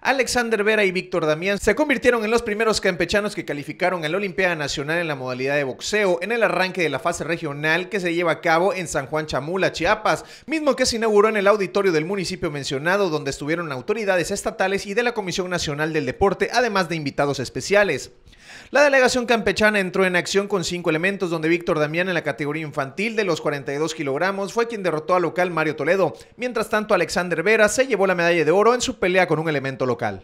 Alexander Vera y Víctor Damián se convirtieron en los primeros campechanos que calificaron a la Olimpiada Nacional en la modalidad de boxeo en el arranque de la fase regional que se lleva a cabo en San Juan Chamula, Chiapas, mismo que se inauguró en el auditorio del municipio mencionado donde estuvieron autoridades estatales y de la Comisión Nacional del Deporte, además de invitados especiales. La delegación campechana entró en acción con cinco elementos, donde Víctor Damián en la categoría infantil de los 42 kilogramos fue quien derrotó al local Mario Toledo. Mientras tanto, Alexander Vera se llevó la medalla de oro en su pelea con un elemento local.